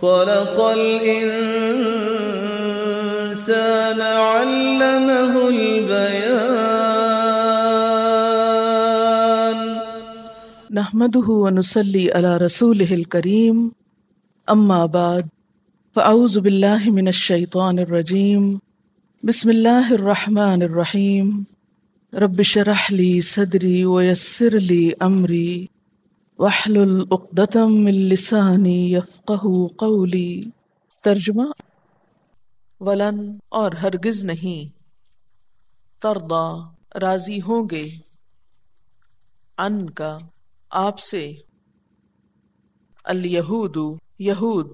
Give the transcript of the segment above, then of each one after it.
خلق الإنسان علمه البيان نحمده ونصلي على رسوله الكريم أما بعد فأعوذ بالله من الشيطان الرجيم بسم الله الرحمن الرحيم رب شرح لي صدري ويسر لي أمري واحلل من لسانی قولی ترجمہ ولن اور ہرگز نہیں تردا راضی ہوں گے ان کا آپ سے الیہود یہود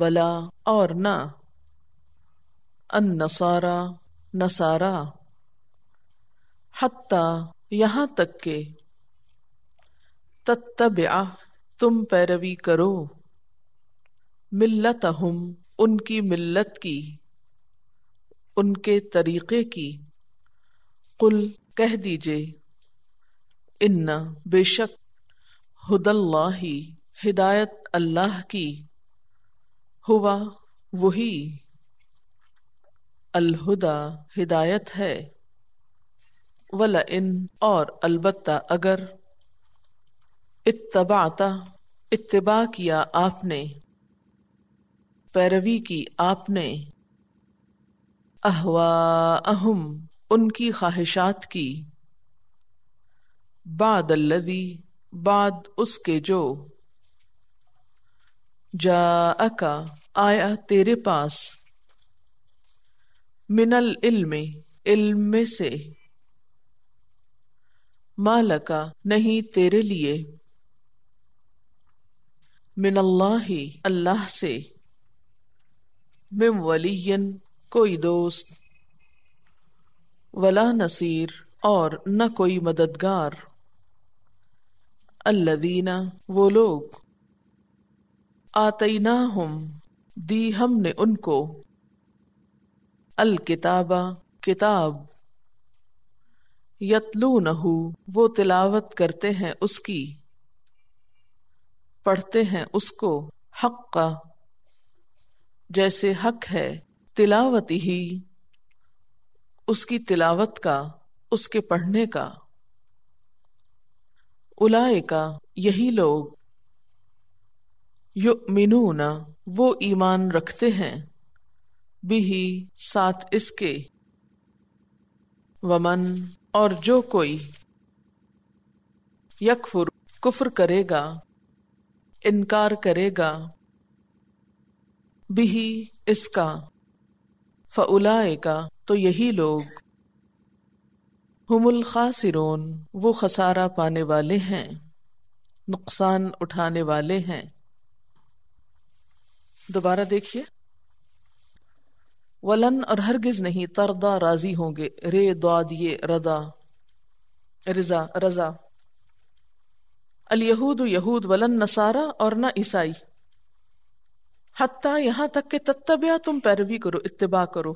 ولا اور نہ ان نصارا نصارا یہاں تک کہ تتبع تم پیروی کرو ملت ہم ان کی ملت کی ان کے طریقے کی قل کہہ دیجئے ان بے شک ہد اللہ ہی ہدایت اللہ کی ہوا وہی الہدا ہدایت ہے ولا ان اور البتہ اگر اتبا اتباع کیا آپ نے پیروی کی آپ نے احوا اہم ان کی خواہشات کی بعد الذی بعد اس کے جو جا اکا آیا تیرے پاس من العلم علم میں سے مالکا نہیں تیرے لیے من اللہ ہی اللہ سے مم ولی کوئی دوست ولا نصیر اور نہ کوئی مددگار اللہ دینا وہ لوگ آتی ہم دی ہم نے ان کو الکتابہ کتاب یتلو نہ وہ تلاوت کرتے ہیں اس کی پڑھتے ہیں اس کو حق کا جیسے حق ہے تلاوت ہی اس کی تلاوت کا اس کے پڑھنے کا الائے کا یہی لوگ یؤمنون وہ ایمان رکھتے ہیں بھی ہی ساتھ اس کے ومن اور جو کوئی یکفر کفر کرے گا انکار کرے گا بھی اس کا فولاے کا تو یہی لوگ ہم الخاسرون وہ خسارا پانے والے ہیں نقصان اٹھانے والے ہیں دوبارہ دیکھیے ولن اور ہرگز نہیں تردا راضی ہوں گے رے دعا دیے ردا رضا رضا الہود یہود یہود ولاً اور نہ عیسائی حتیٰ یہاں تک کہ تتبیا تم پیروی کرو اتباع کرو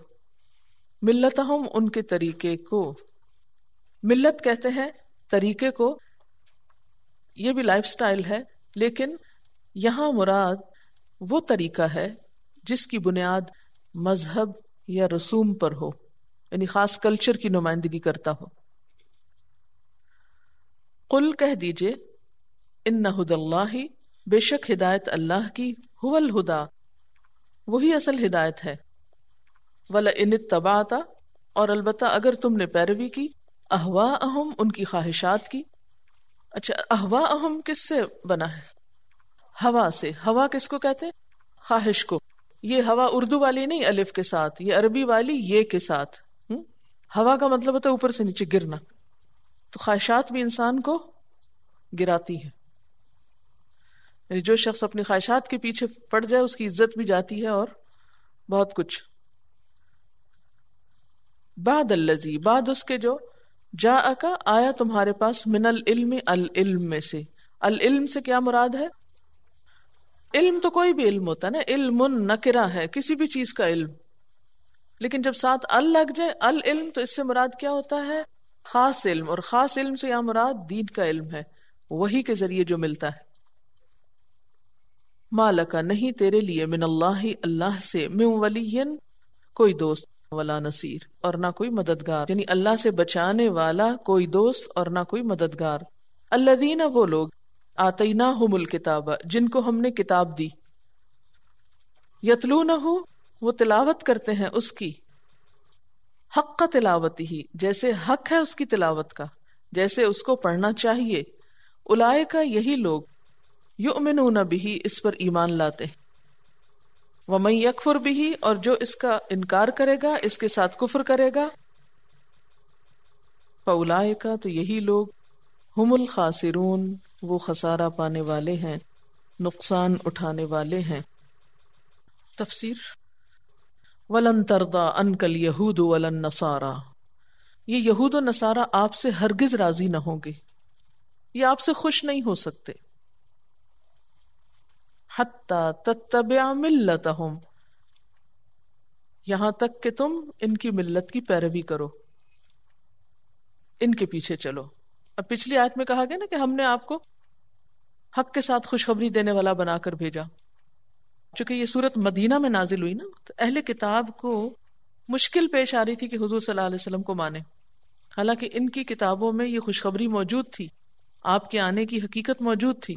ان کے طریقے کو ملت کہتے ہیں طریقے کو یہ بھی لائف سٹائل ہے لیکن یہاں مراد وہ طریقہ ہے جس کی بنیاد مذہب یا رسوم پر ہو یعنی خاص کلچر کی نمائندگی کرتا ہو کل کہہ دیجیے ان ہد اللہ ہی بے شک ہدایت اللہ کی الہدا وہی اصل ہدایت ہے ولا ان تبا اور البتہ اگر تم نے پیروی کی احوا اہم ان کی خواہشات کی اچھا احوا اہم کس سے بنا ہے ہوا سے ہوا کس کو کہتے خواہش کو یہ ہوا اردو والی نہیں الف کے ساتھ یہ عربی والی یہ کے ساتھ ہوا کا مطلب ہوتا ہے اوپر سے نیچے گرنا تو خواہشات بھی انسان کو گراتی ہے یعنی جو شخص اپنی خواہشات کے پیچھے پڑ جائے اس کی عزت بھی جاتی ہے اور بہت کچھ بعد الزی بعد اس کے جو جا اکا آیا تمہارے پاس من العلم العلم میں سے العلم سے کیا مراد ہے علم تو کوئی بھی علم ہوتا ہے نا علم نکرا ہے کسی بھی چیز کا علم لیکن جب ساتھ ال لگ جائے العلم تو اس سے مراد کیا ہوتا ہے خاص علم اور خاص علم سے یا مراد دین کا علم ہے وہی کے ذریعے جو ملتا ہے مالکا نہیں تیرے لیے من اللہ اللہ سے من ولی کوئی دوست ولا نصیر اور نہ کوئی مددگار یعنی اللہ سے بچانے والا کوئی دوست اور نہ کوئی مددگار دینا وہ لوگ آتینہ ہو ملکتاب جن کو ہم نے کتاب دی یتلو نہ ہو وہ تلاوت کرتے ہیں اس کی حق کا تلاوت ہی جیسے حق ہے اس کی تلاوت کا جیسے اس کو پڑھنا چاہیے الائے کا یہی لوگ یو امن بھی اس پر ایمان لاتے ہیں ومن یکفر بھی اور جو اس کا انکار کرے گا اس کے ساتھ کفر کرے گا پولاے کا تو یہی لوگ ہم الخاسرون وہ خسارہ پانے والے ہیں نقصان اٹھانے والے ہیں تفسیر تردا ان انکل یہود نسارا نصارا یہود و نصارہ آپ سے ہرگز راضی نہ ہوں گے یہ آپ سے خوش نہیں ہو سکتے تتبع ملتہم یہاں تک کہ تم ان کی ملت کی پیروی کرو ان کے پیچھے چلو اب پچھلی آیت میں کہا گیا نا کہ ہم نے آپ کو حق کے ساتھ خوشخبری دینے والا بنا کر بھیجا چونکہ یہ سورت مدینہ میں نازل ہوئی نا تو اہل کتاب کو مشکل پیش آ رہی تھی کہ حضور صلی اللہ علیہ وسلم کو مانے حالانکہ ان کی کتابوں میں یہ خوشخبری موجود تھی آپ کے آنے کی حقیقت موجود تھی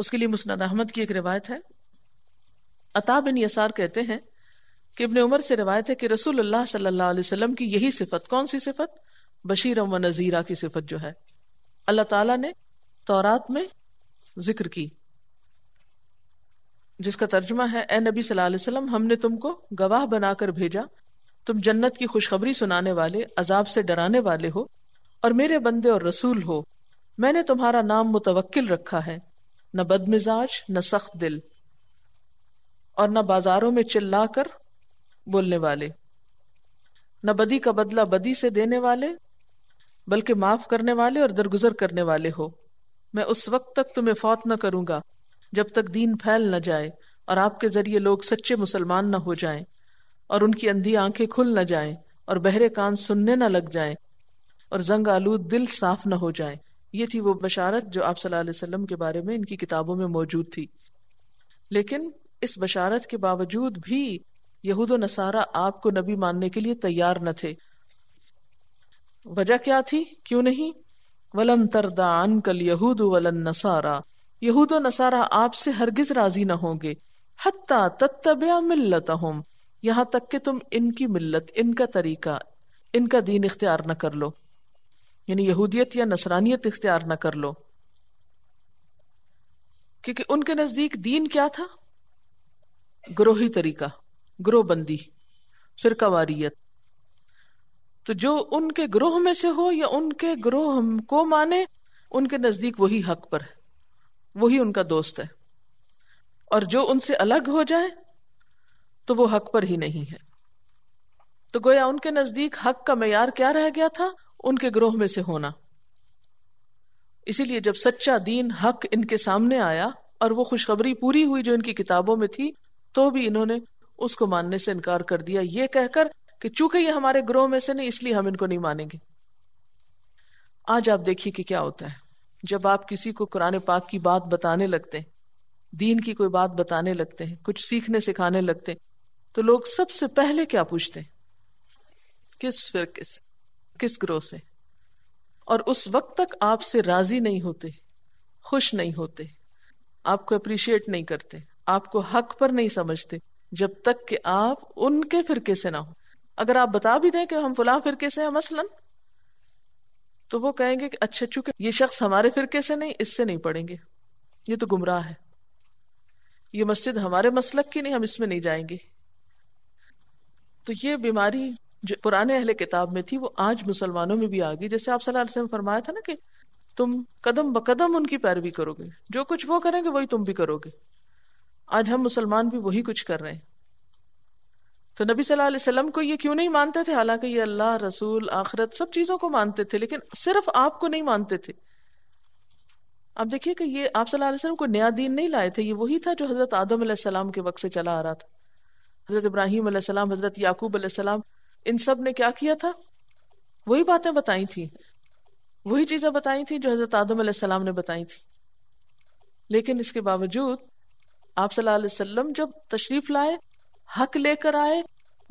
اس کے لیے مسند احمد کی ایک روایت ہے عطا بن یسار کہتے ہیں کہ ابن عمر سے روایت ہے کہ رسول اللہ صلی اللہ علیہ وسلم کی یہی صفت کون سی صفت بشیر نذیرہ کی صفت جو ہے اللہ تعالی نے تورات میں ذکر کی جس کا ترجمہ ہے اے نبی صلی اللہ علیہ وسلم ہم نے تم کو گواہ بنا کر بھیجا تم جنت کی خوشخبری سنانے والے عذاب سے ڈرانے والے ہو اور میرے بندے اور رسول ہو میں نے تمہارا نام متوکل رکھا ہے نہ بد مزاج نہ سخت دل اور نہ بازاروں میں چلا کر بولنے والے نہ بدی کا بدلہ بدی سے دینے والے بلکہ معاف کرنے والے اور درگزر کرنے والے ہو میں اس وقت تک تمہیں فوت نہ کروں گا جب تک دین پھیل نہ جائے اور آپ کے ذریعے لوگ سچے مسلمان نہ ہو جائیں اور ان کی اندھی آنکھیں کھل نہ جائیں اور بہرے کان سننے نہ لگ جائیں اور زنگ آلود دل صاف نہ ہو جائیں یہ تھی وہ بشارت جو آپ صلی اللہ علیہ وسلم کے بارے میں ان کی کتابوں میں موجود تھی لیکن اس بشارت کے باوجود بھی یہود و نصارہ آپ کو نبی ماننے کے لیے تیار نہ تھے وجہ کیا تھی کیوں نہیں ولن تردان کل یہود ولن نصارا یہود و نصارہ آپ سے ہرگز راضی نہ ہوں گے حتیٰ تتبع ملت یہاں تک کہ تم ان کی ملت ان کا طریقہ ان کا دین اختیار نہ کر لو یعنی یہودیت یا نصرانیت اختیار نہ کر لو کیونکہ ان کے نزدیک دین کیا تھا گروہی طریقہ گروہ بندی فرقہ واریت تو جو ان کے گروہ میں سے ہو یا ان کے گروہ کو مانے ان کے نزدیک وہی حق پر ہے وہی ان کا دوست ہے اور جو ان سے الگ ہو جائے تو وہ حق پر ہی نہیں ہے تو گویا ان کے نزدیک حق کا معیار کیا رہ گیا تھا ان کے گروہ میں سے ہونا اسی لیے جب سچا دین حق ان کے سامنے آیا اور وہ خوشخبری پوری ہوئی جو ان کی کتابوں میں تھی تو بھی انہوں نے اس کو ماننے سے انکار کر دیا یہ کہہ کر کہ چونکہ یہ ہمارے گروہ میں سے نہیں اس لیے ہم ان کو نہیں مانیں گے آج آپ دیکھیے کہ کیا ہوتا ہے جب آپ کسی کو قرآن پاک کی بات بتانے لگتے ہیں دین کی کوئی بات بتانے لگتے ہیں کچھ سیکھنے سکھانے لگتے ہیں تو لوگ سب سے پہلے کیا پوچھتے ہیں کس فرقے سے کس گروہ سے اور اس وقت تک آپ سے راضی نہیں ہوتے خوش نہیں ہوتے آپ کو اپریشیٹ نہیں کرتے آپ کو حق پر نہیں سمجھتے جب تک کہ آپ ان کے فرقے سے نہ ہو اگر آپ بتا بھی دیں کہ ہم فلاں فرقے سے ہیں مثلاً تو وہ کہیں گے کہ اچھا چونکہ یہ شخص ہمارے فرقے سے نہیں اس سے نہیں پڑیں گے یہ تو گمراہ ہے یہ مسجد ہمارے مسلک کی نہیں ہم اس میں نہیں جائیں گے تو یہ بیماری جو پرانے اہل کتاب میں تھی وہ آج مسلمانوں میں بھی آ گئی جیسے آپ صلی اللہ علیہ وسلم فرمایا تھا نا کہ تم قدم بقدم ان کی پیروی کرو گے جو کچھ وہ کریں گے وہی تم بھی کرو گے آج ہم مسلمان بھی وہی کچھ کر رہے ہیں تو نبی صلی اللہ علیہ وسلم کو یہ کیوں نہیں مانتے تھے حالانکہ یہ اللہ رسول آخرت سب چیزوں کو مانتے تھے لیکن صرف آپ کو نہیں مانتے تھے آپ دیکھیے کہ یہ آپ صلی اللہ علیہ وسلم کو نیا دین نہیں لائے تھے یہ وہی تھا جو حضرت آدم علیہ السلام کے وقت سے چلا آ رہا تھا حضرت ابراہیم علیہ السلام حضرت یعقوب علیہ السلام ان سب نے کیا کیا تھا وہی باتیں بتائی تھیں وہی چیزیں بتائی تھیں جو حضرت آدم علیہ السلام نے بتائی تھی لیکن اس کے باوجود آپ صلی اللہ علیہ وسلم جب تشریف لائے حق لے کر آئے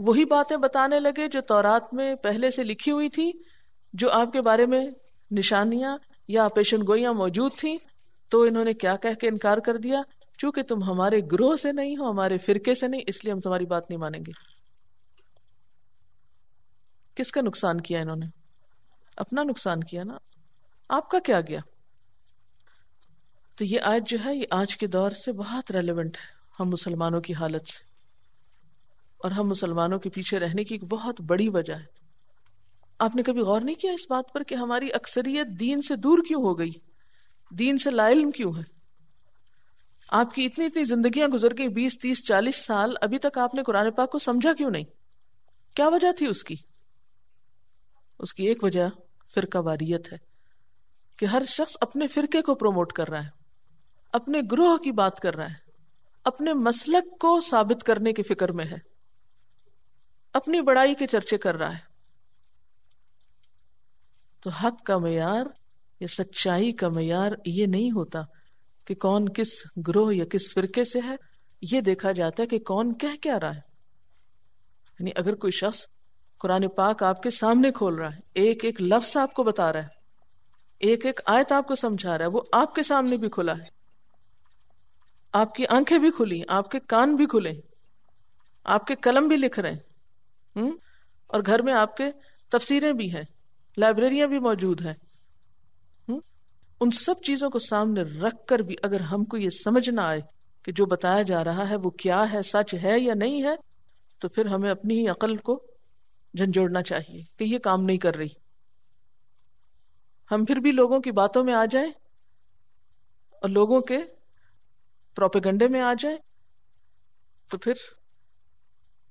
وہی باتیں بتانے لگے جو تورات میں پہلے سے لکھی ہوئی تھی جو آپ کے بارے میں نشانیاں یا پیشن گوئیاں موجود تھیں تو انہوں نے کیا کہہ کے انکار کر دیا چونکہ تم ہمارے گروہ سے نہیں ہو ہمارے فرقے سے نہیں اس لیے ہم تمہاری بات نہیں مانیں گے کس کا نقصان کیا انہوں نے اپنا نقصان کیا نا آپ کا کیا گیا تو یہ آج جو ہے یہ آج کے دور سے بہت ریلیونٹ ہے ہم مسلمانوں کی حالت سے اور ہم مسلمانوں کے پیچھے رہنے کی ایک بہت بڑی وجہ ہے آپ نے کبھی غور نہیں کیا اس بات پر کہ ہماری اکثریت دین سے دور کیوں ہو گئی دین سے لا علم کیوں ہے آپ کی اتنی اتنی زندگیاں گزر گئی بیس تیس چالیس سال ابھی تک آپ نے قرآن پاک کو سمجھا کیوں نہیں کیا وجہ تھی اس کی اس کی ایک وجہ فرقہ واریت ہے کہ ہر شخص اپنے فرقے کو پروموٹ کر رہا ہے اپنے گروہ کی بات کر رہا ہے اپنے مسلک کو ثابت کرنے کی فکر میں ہے اپنی بڑائی کے چرچے کر رہا ہے تو حق کا معیار یا سچائی کا معیار یہ نہیں ہوتا کہ کون کس گروہ یا کس فرقے سے ہے یہ دیکھا جاتا ہے کہ کون کہہ کیا رہا ہے یعنی اگر کوئی شخص قرآن پاک آپ کے سامنے کھول رہا ہے ایک ایک لفظ آپ کو بتا رہا ہے ایک ایک آیت آپ کو سمجھا رہا ہے وہ آپ کے سامنے بھی کھلا ہے آپ کی آنکھیں بھی کھلی آپ کے کان بھی کھلے آپ کے قلم بھی لکھ رہے ہیں اور گھر میں آپ کے تفسیریں بھی ہیں لائبریریاں بھی موجود ہیں ان سب چیزوں کو سامنے رکھ کر بھی اگر ہم کو یہ سمجھ نہ آئے کہ جو بتایا جا رہا ہے وہ کیا ہے سچ ہے یا نہیں ہے تو پھر ہمیں اپنی ہی عقل کو جھنجھوڑنا چاہیے کہ یہ کام نہیں کر رہی ہم پھر بھی لوگوں کی باتوں میں آ جائیں اور لوگوں کے پروپیگنڈے میں آ جائیں تو پھر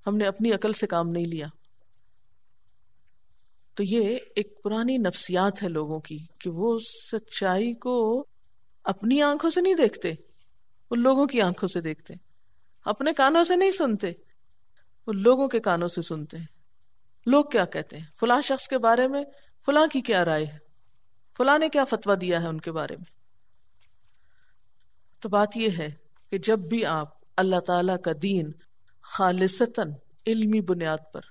ہم نے اپنی عقل سے کام نہیں لیا تو یہ ایک پرانی نفسیات ہے لوگوں کی کہ وہ سچائی کو اپنی آنکھوں سے نہیں دیکھتے وہ لوگوں کی آنکھوں سے دیکھتے اپنے کانوں سے نہیں سنتے وہ لوگوں کے کانوں سے سنتے ہیں لوگ کیا کہتے ہیں فلاں شخص کے بارے میں فلاں کی کیا رائے ہے فلاں نے کیا فتویٰ دیا ہے ان کے بارے میں تو بات یہ ہے کہ جب بھی آپ اللہ تعالی کا دین خالصتاً علمی بنیاد پر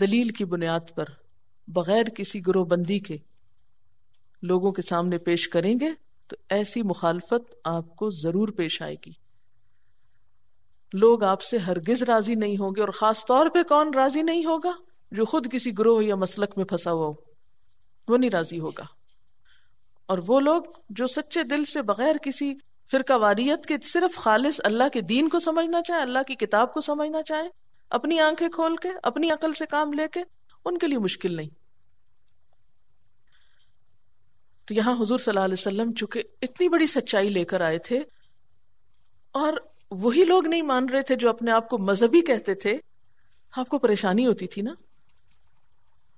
دلیل کی بنیاد پر بغیر کسی گرو بندی کے لوگوں کے سامنے پیش کریں گے تو ایسی مخالفت آپ کو ضرور پیش آئے گی لوگ آپ سے ہرگز راضی نہیں ہوں گے اور خاص طور پہ کون راضی نہیں ہوگا جو خود کسی گروہ یا مسلک میں پھنسا ہوا ہو وہ نہیں راضی ہوگا اور وہ لوگ جو سچے دل سے بغیر کسی فرقہ واریت کے صرف خالص اللہ کے دین کو سمجھنا چاہیں اللہ کی کتاب کو سمجھنا چاہیں اپنی آنکھیں کھول کے اپنی عقل سے کام لے کے ان کے لیے مشکل نہیں تو یہاں حضور صلی اللہ علیہ وسلم چونکہ اتنی بڑی سچائی لے کر آئے تھے اور وہی لوگ نہیں مان رہے تھے جو اپنے آپ کو مذہبی کہتے تھے آپ کو پریشانی ہوتی تھی نا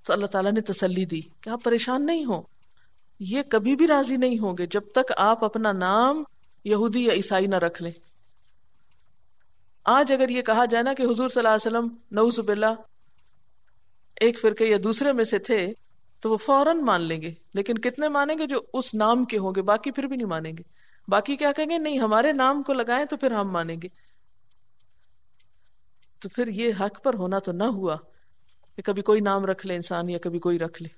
تو اللہ تعالیٰ نے تسلی دی کہ آپ پریشان نہیں ہو یہ کبھی بھی راضی نہیں ہوں گے جب تک آپ اپنا نام یہودی یا عیسائی نہ رکھ لیں آج اگر یہ کہا جائے نا کہ حضور صلی اللہ علیہ وسلم نعوذ باللہ ایک فرقے یا دوسرے میں سے تھے تو وہ فوراً مان لیں گے لیکن کتنے مانیں گے جو اس نام کے ہوں گے باقی پھر بھی نہیں مانیں گے باقی کیا کہیں گے نہیں ہمارے نام کو لگائیں تو پھر ہم مانیں گے تو پھر یہ حق پر ہونا تو نہ ہوا کہ کبھی کوئی نام رکھ لے انسان یا کبھی کوئی رکھ لے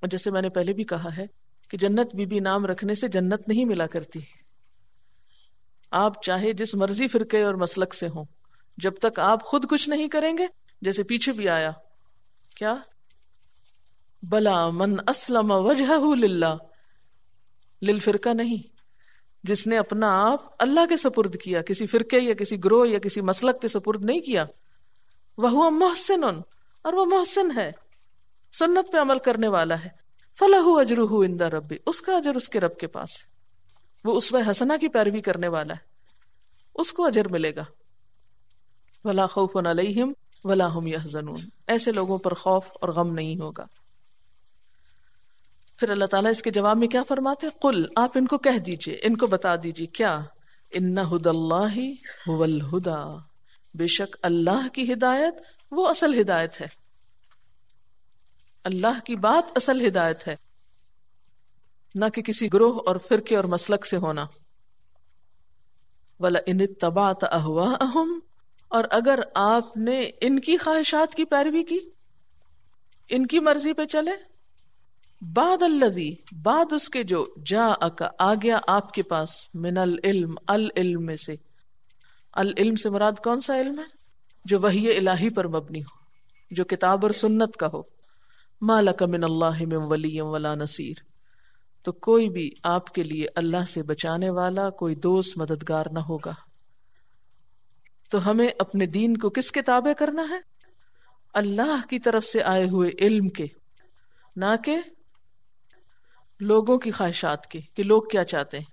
اور جیسے میں نے پہلے بھی کہا ہے کہ جنت بی بی نام رکھنے سے جنت نہیں ملا کرتی آپ چاہے جس مرضی فرقے اور مسلک سے ہوں جب تک آپ خود کچھ نہیں کریں گے جیسے پیچھے بھی آیا کیا بلا من اسلم وجہ للفرقہ نہیں جس نے اپنا آپ اللہ کے سپرد کیا کسی فرقے یا کسی گروہ یا کسی مسلک کے سپرد نہیں کیا وہ محسن اور وہ محسن ہے سنت پہ عمل کرنے والا ہے فلاح ہو اجرو ہو اندا ربی اس کا اجر اس کے رب کے پاس وہ اس و حسنا کی پیروی کرنے والا ہے اس کو اجر ملے گا ولا خوف علیہم ولا یا حزن ایسے لوگوں پر خوف اور غم نہیں ہوگا پھر اللہ تعالیٰ اس کے جواب میں کیا فرماتے ہیں کل آپ ان کو کہہ دیجئے ان کو بتا دیجئے کیا ان ہد اللہ بے شک اللہ کی ہدایت وہ اصل ہدایت ہے اللہ کی بات اصل ہدایت ہے نہ کہ کسی گروہ اور فرقے اور مسلک سے ہونا ولا ان تبا تہوا اہم اور اگر آپ نے ان کی خواہشات کی پیروی کی ان کی مرضی پہ چلے بعد الدی بعد اس کے جو جا اکا آ گیا آپ کے پاس من العلم العلم العلم میں سے سے مراد کون سا علم ہے جو الہی پر مبنی ہو جو کتاب اور سنت کا ہو من من اللہ نصیر تو کوئی بھی آپ کے لیے اللہ سے بچانے والا کوئی دوست مددگار نہ ہوگا تو ہمیں اپنے دین کو کس تابع کرنا ہے اللہ کی طرف سے آئے ہوئے علم کے نہ کہ لوگوں کی خواہشات کی کہ لوگ کیا چاہتے ہیں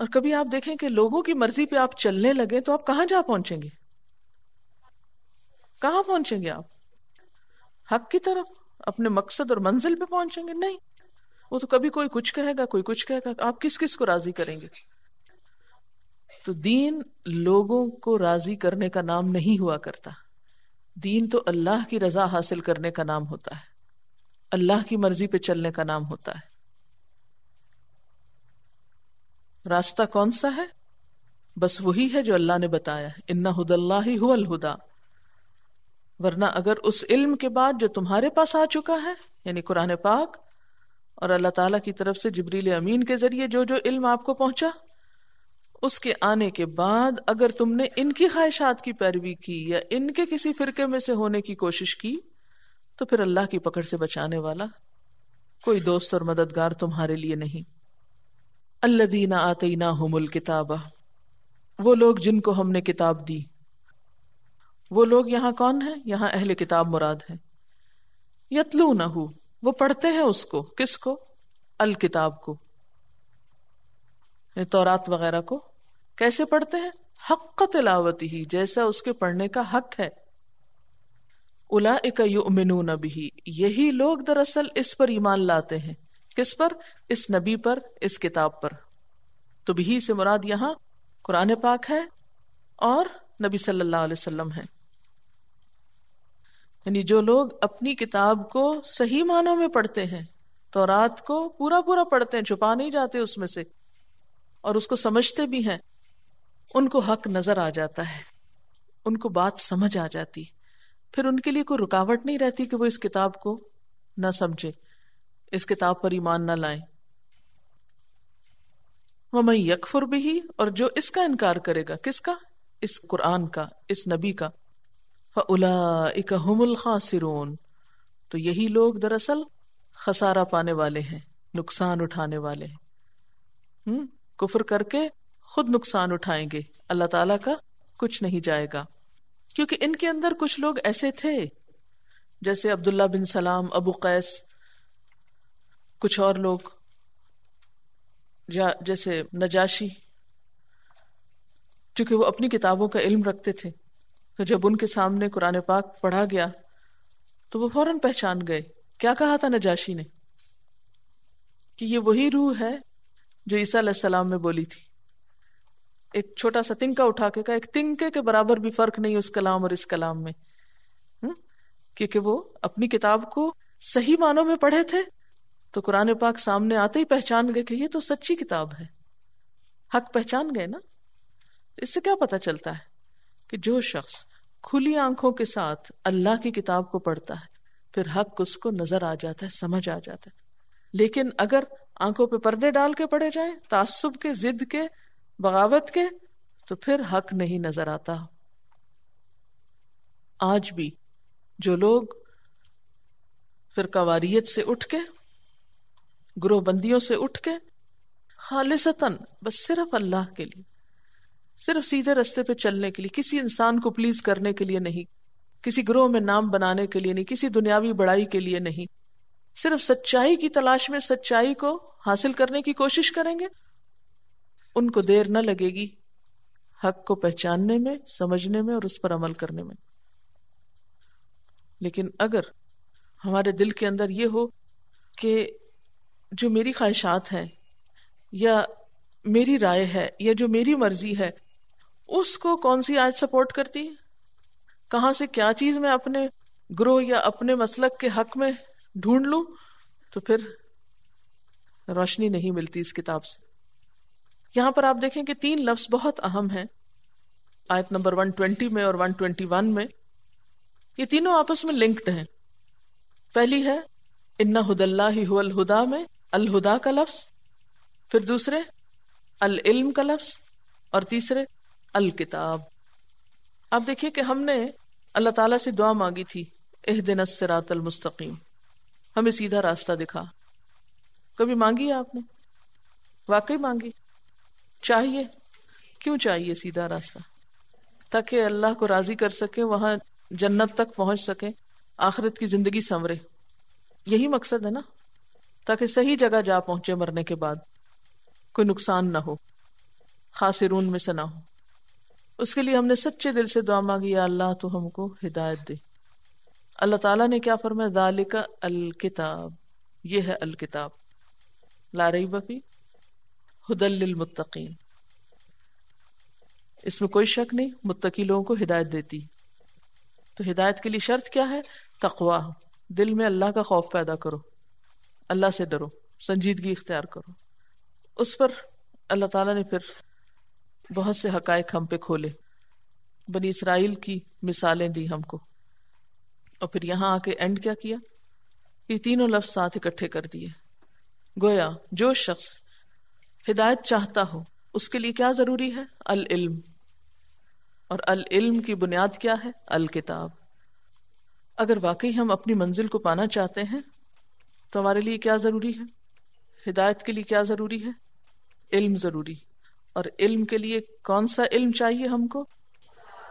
اور کبھی آپ دیکھیں کہ لوگوں کی مرضی پہ آپ چلنے لگے تو آپ کہاں جا پہنچیں گے کہاں پہنچیں گے آپ حق کی طرف اپنے مقصد اور منزل پہ پہنچیں گے نہیں وہ تو کبھی کوئی کچھ کہے گا کوئی کچھ کہے گا آپ کس کس کو راضی کریں گے تو دین لوگوں کو راضی کرنے کا نام نہیں ہوا کرتا دین تو اللہ کی رضا حاصل کرنے کا نام ہوتا ہے اللہ کی مرضی پہ چلنے کا نام ہوتا ہے راستہ کون سا ہے بس وہی ہے جو اللہ نے بتایا ان ہد اللہ ہی الہدا ورنہ اگر اس علم کے بعد جو تمہارے پاس آ چکا ہے یعنی قرآن پاک اور اللہ تعالی کی طرف سے جبریل امین کے ذریعے جو جو علم آپ کو پہنچا اس کے آنے کے بعد اگر تم نے ان کی خواہشات کی پیروی کی یا ان کے کسی فرقے میں سے ہونے کی کوشش کی تو پھر اللہ کی پکڑ سے بچانے والا کوئی دوست اور مددگار تمہارے لیے نہیں اللہ دینا آتی آتے نہ ہو وہ لوگ جن کو ہم نے کتاب دی وہ لوگ یہاں کون ہیں یہاں اہل کتاب مراد ہے یتلو نہ ہو وہ پڑھتے ہیں اس کو کس کو الکتاب کو یعنی تورات وغیرہ کو کیسے پڑھتے ہیں حق تلاوت ہی جیسا اس کے پڑھنے کا حق ہے الا اکیو به یہی لوگ دراصل اس پر ایمان لاتے ہیں کس پر اس نبی پر اس کتاب پر تو بھی سے مراد یہاں قرآن پاک ہے اور نبی صلی اللہ علیہ وسلم ہے یعنی جو لوگ اپنی کتاب کو صحیح معنوں میں پڑھتے ہیں تو رات کو پورا پورا پڑھتے ہیں چھپا نہیں جاتے اس میں سے اور اس کو سمجھتے بھی ہیں ان کو حق نظر آ جاتا ہے ان کو بات سمجھ آ جاتی ہے پھر ان کے لیے کوئی رکاوٹ نہیں رہتی کہ وہ اس کتاب کو نہ سمجھے اس کتاب پر ایمان نہ لائیں وہ میں یکفر بھی ہی اور جو اس کا انکار کرے گا کس کا اس قرآن کا اس نبی کا فلا اکم الخا سرون تو یہی لوگ دراصل خسارا پانے والے ہیں نقصان اٹھانے والے ہیں کفر کر کے خود نقصان اٹھائیں گے اللہ تعالیٰ کا کچھ نہیں جائے گا کیونکہ ان کے اندر کچھ لوگ ایسے تھے جیسے عبداللہ بن سلام ابو قیس کچھ اور لوگ جیسے نجاشی چونکہ وہ اپنی کتابوں کا علم رکھتے تھے تو جب ان کے سامنے قرآن پاک پڑھا گیا تو وہ فوراً پہچان گئے کیا کہا تھا نجاشی نے کہ یہ وہی روح ہے جو عیسیٰ علیہ السلام میں بولی تھی ایک چھوٹا سا تنکا اٹھا کے کہا ایک تنکے کے برابر بھی فرق نہیں اس کلام اور اس کلام میں کیونکہ وہ اپنی کتاب کو صحیح معنوں میں پڑھے تھے تو قرآن پاک سامنے آتے ہی پہچان گئے کہ یہ تو سچی کتاب ہے حق پہچان گئے نا اس سے کیا پتا چلتا ہے کہ جو شخص کھلی آنکھوں کے ساتھ اللہ کی کتاب کو پڑھتا ہے پھر حق اس کو نظر آ جاتا ہے سمجھ آ جاتا ہے لیکن اگر آنکھوں پہ پردے ڈال کے پڑھے جائیں تعصب کے ضد کے بغاوت کے تو پھر حق نہیں نظر آتا آج بھی جو لوگ فرقہ واریت سے اٹھ کے گروہ بندیوں سے اٹھ کے خالصتاً بس صرف اللہ کے لیے صرف سیدھے رستے پہ چلنے کے لیے کسی انسان کو پلیز کرنے کے لیے نہیں کسی گروہ میں نام بنانے کے لیے نہیں کسی دنیاوی بڑائی کے لیے نہیں صرف سچائی کی تلاش میں سچائی کو حاصل کرنے کی کوشش کریں گے ان کو دیر نہ لگے گی حق کو پہچاننے میں سمجھنے میں اور اس پر عمل کرنے میں لیکن اگر ہمارے دل کے اندر یہ ہو کہ جو میری خواہشات ہیں یا میری رائے ہے یا جو میری مرضی ہے اس کو کون سی آج سپورٹ کرتی ہے کہاں سے کیا چیز میں اپنے گروہ یا اپنے مسلک کے حق میں ڈھونڈ لوں تو پھر روشنی نہیں ملتی اس کتاب سے یہاں پر آپ دیکھیں کہ تین لفظ بہت اہم ہیں آیت نمبر 120 میں اور 121 میں یہ تینوں آپس میں لنکڈ ہیں پہلی ہے انا ہد اللہ الہدا میں الہدا کا لفظ پھر دوسرے العلم کا لفظ اور تیسرے الکتاب آپ دیکھیے کہ ہم نے اللہ تعالیٰ سے دعا مانگی تھی اہ دن سرات المستقیم ہمیں سیدھا راستہ دکھا کبھی مانگی آپ نے واقعی مانگی چاہیے کیوں چاہیے سیدھا راستہ تاکہ اللہ کو راضی کر سکیں وہاں جنت تک پہنچ سکیں آخرت کی زندگی سنورے یہی مقصد ہے نا تاکہ صحیح جگہ جا پہنچے مرنے کے بعد کوئی نقصان نہ ہو خاصرون میں سے نہ ہو اس کے لیے ہم نے سچے دل سے دعا مانگی یا اللہ تو ہم کو ہدایت دے اللہ تعالیٰ نے کیا فرمایا دال کا الکتاب یہ ہے الکتاب لا رہی بفی ہدل المتقین اس میں کوئی شک نہیں متقی لوگوں کو ہدایت دیتی تو ہدایت کے لیے شرط کیا ہے تقوا دل میں اللہ کا خوف پیدا کرو اللہ سے ڈرو سنجیدگی اختیار کرو اس پر اللہ تعالیٰ نے پھر بہت سے حقائق ہم پہ کھولے بنی اسرائیل کی مثالیں دی ہم کو اور پھر یہاں آ کے اینڈ کیا کیا یہ تینوں لفظ ساتھ اکٹھے کر دیے گویا جو شخص ہدایت چاہتا ہو اس کے لیے کیا ضروری ہے العلم اور العلم کی بنیاد کیا ہے الکتاب اگر واقعی ہم اپنی منزل کو پانا چاہتے ہیں تو ہمارے لیے کیا ضروری ہے ہدایت کے لیے کیا ضروری ہے علم ضروری اور علم کے لیے کون سا علم چاہیے ہم کو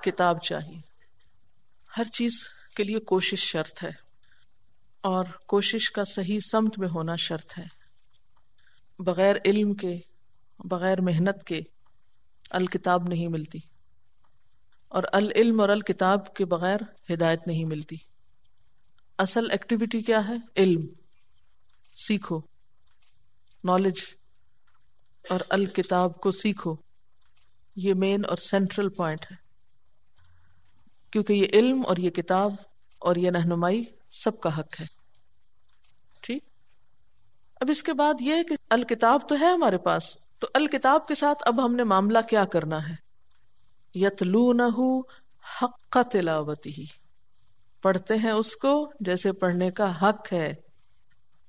کتاب چاہیے ہر چیز کے لیے کوشش شرط ہے اور کوشش کا صحیح سمت میں ہونا شرط ہے بغیر علم کے بغیر محنت کے الکتاب نہیں ملتی اور العلم اور الکتاب کے بغیر ہدایت نہیں ملتی اصل ایکٹیویٹی کیا ہے علم سیکھو نالج اور الکتاب کو سیکھو یہ مین اور سینٹرل پوائنٹ ہے کیونکہ یہ علم اور یہ کتاب اور یہ رہنمائی سب کا حق ہے اب اس کے بعد یہ کہ الکتاب تو ہے ہمارے پاس تو الکتاب کے ساتھ اب ہم نے معاملہ کیا کرنا ہے یتلو نہ حق تلاوت تلاوتی ہی پڑھتے ہیں اس کو جیسے پڑھنے کا حق ہے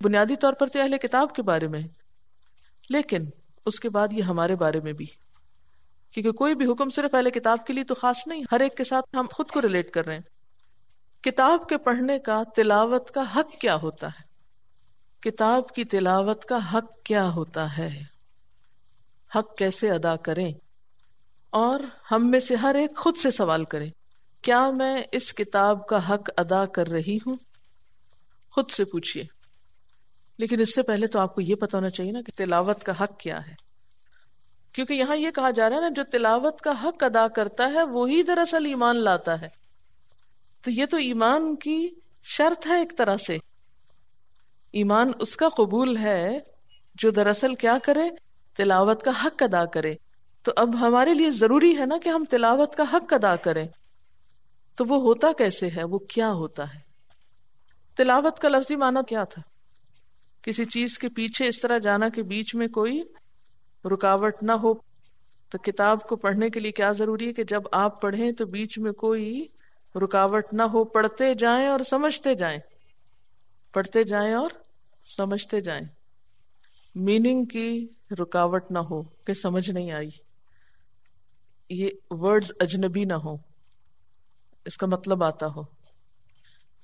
بنیادی طور پر تو اہل کتاب کے بارے میں لیکن اس کے بعد یہ ہمارے بارے میں بھی کیونکہ کوئی بھی حکم صرف اہل کتاب کے لیے تو خاص نہیں ہر ایک کے ساتھ ہم خود کو ریلیٹ کر رہے ہیں کتاب کے پڑھنے کا تلاوت کا حق کیا ہوتا ہے کتاب کی تلاوت کا حق کیا ہوتا ہے حق کیسے ادا کریں اور ہم میں سے ہر ایک خود سے سوال کریں کیا میں اس کتاب کا حق ادا کر رہی ہوں خود سے پوچھیے لیکن اس سے پہلے تو آپ کو یہ پتا ہونا چاہیے نا کہ تلاوت کا حق کیا ہے کیونکہ یہاں یہ کہا جا رہا ہے نا جو تلاوت کا حق ادا کرتا ہے وہی دراصل ایمان لاتا ہے تو یہ تو ایمان کی شرط ہے ایک طرح سے ایمان اس کا قبول ہے جو دراصل کیا کرے تلاوت کا حق ادا کرے تو اب ہمارے لیے ضروری ہے نا کہ ہم تلاوت کا حق ادا کریں تو وہ ہوتا کیسے ہے وہ کیا ہوتا ہے تلاوت کا لفظی معنی کیا تھا کسی چیز کے پیچھے اس طرح جانا کہ بیچ میں کوئی رکاوٹ نہ ہو تو کتاب کو پڑھنے کے لیے کیا ضروری ہے کہ جب آپ پڑھیں تو بیچ میں کوئی رکاوٹ نہ ہو پڑھتے جائیں اور سمجھتے جائیں پڑھتے جائیں اور سمجھتے جائیں میننگ کی رکاوٹ نہ ہو کہ سمجھ نہیں آئی یہ ورڈز اجنبی نہ ہو اس کا مطلب آتا ہو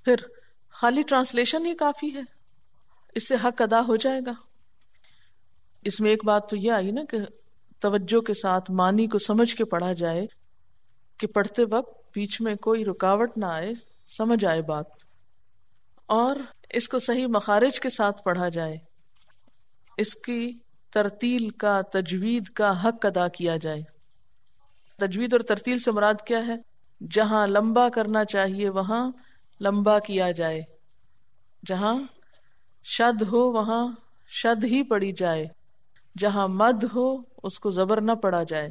پھر خالی ٹرانسلیشن ہی کافی ہے اس سے حق ادا ہو جائے گا اس میں ایک بات تو یہ آئی نا کہ توجہ کے ساتھ معنی کو سمجھ کے پڑھا جائے کہ پڑھتے وقت بیچ میں کوئی رکاوٹ نہ آئے سمجھ آئے بات اور اس کو صحیح مخارج کے ساتھ پڑھا جائے اس کی ترتیل کا تجوید کا حق ادا کیا جائے تجوید اور ترتیل سے مراد کیا ہے جہاں لمبا کرنا چاہیے وہاں لمبا کیا جائے جہاں شد ہو وہاں شد ہی پڑی جائے جہاں مد ہو اس کو زبر نہ پڑا جائے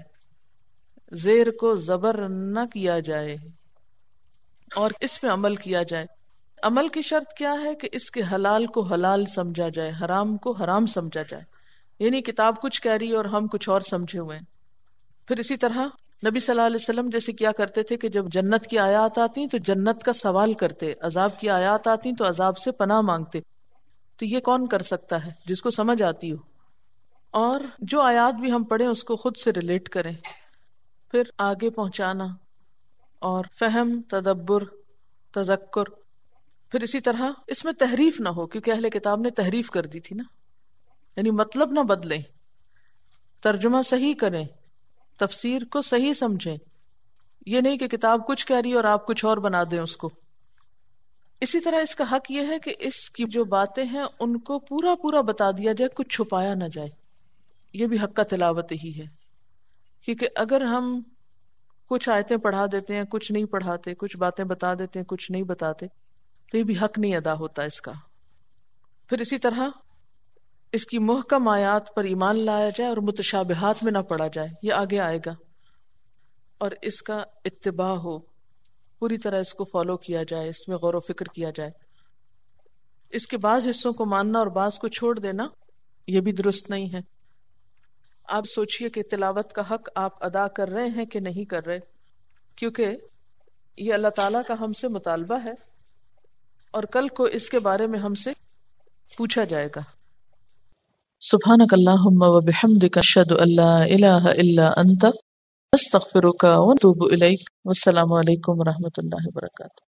زیر کو زبر نہ کیا جائے اور اس پہ عمل کیا جائے عمل کی شرط کیا ہے کہ اس کے حلال کو حلال سمجھا جائے حرام کو حرام سمجھا جائے یعنی کتاب کچھ کہہ رہی ہے اور ہم کچھ اور سمجھے ہوئے ہیں پھر اسی طرح نبی صلی اللہ علیہ وسلم جیسے کیا کرتے تھے کہ جب جنت کی آیات آتی تو جنت کا سوال کرتے عذاب کی آیات آتی تو عذاب سے پناہ مانگتے تو یہ کون کر سکتا ہے جس کو سمجھ آتی ہو اور جو آیات بھی ہم پڑھیں اس کو خود سے ریلیٹ کریں پھر آگے پہنچانا اور فہم تدبر تذکر پھر اسی طرح اس میں تحریف نہ ہو کیونکہ اہل کتاب نے تحریف کر دی تھی نا یعنی مطلب نہ بدلیں ترجمہ صحیح کریں تفسیر کو صحیح سمجھیں یہ نہیں کہ کتاب کچھ کہہ رہی ہے اور آپ کچھ اور بنا دیں اس کو اسی طرح اس کا حق یہ ہے کہ اس کی جو باتیں ہیں ان کو پورا پورا بتا دیا جائے کچھ چھپایا نہ جائے یہ بھی حق کا تلاوت ہی ہے کیونکہ اگر ہم کچھ آیتیں پڑھا دیتے ہیں کچھ نہیں پڑھاتے کچھ باتیں بتا دیتے ہیں کچھ نہیں بتاتے تو یہ بھی حق نہیں ادا ہوتا اس کا پھر اسی طرح اس کی محکم آیات پر ایمان لایا جائے اور متشابہات میں نہ پڑا جائے یہ آگے آئے گا اور اس کا اتباع ہو پوری طرح اس کو فالو کیا جائے اس میں غور و فکر کیا جائے اس کے بعض حصوں کو ماننا اور بعض کو چھوڑ دینا یہ بھی درست نہیں ہے آپ سوچئے کہ تلاوت کا حق آپ ادا کر رہے ہیں کہ نہیں کر رہے کیونکہ یہ اللہ تعالیٰ کا ہم سے مطالبہ ہے اور کل کو اس کے بارے میں ہم سے پوچھا جائے گا سبحان کل تخر السلام علیکم و رحمتہ اللہ وبرکاتہ